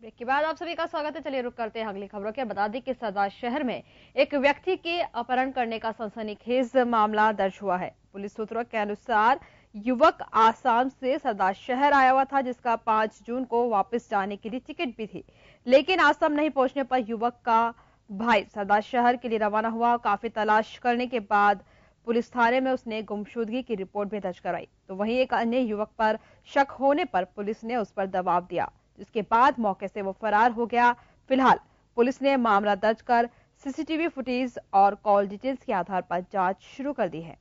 break के बाद आप सभी का स्वागत है चलिए रुक करते हैं अगली खबरों के बता दें कि सदा शहर में एक व्यक्ति के अपहरण करने का सनसनीखेज मामला दर्ज हुआ है पुलिस सूत्रों के अनुसार युवक आसाम से सरदार शहर आया हुआ था जिसका 5 जून को वापस जाने के लिए टिकट भी थी लेकिन आसाम नहीं पहुंचने पर युवक का भाई सरदार शहर के लिए रवाना हुआ काफी तलाश करने के बाद पुलिस थाने में उसने गुमशुदगी की रिपोर्ट भी दर्ज कराई तो वहीं एक अन्य युवक पर शक होने पर पुलिस ने उस पर दबाव दिया जिसके बाद मौके से वो फरार हो गया फिलहाल पुलिस ने मामला दर्ज कर सीसीटीवी फुटेज और कॉल डिटेल्स के आधार पर जांच शुरू कर दी है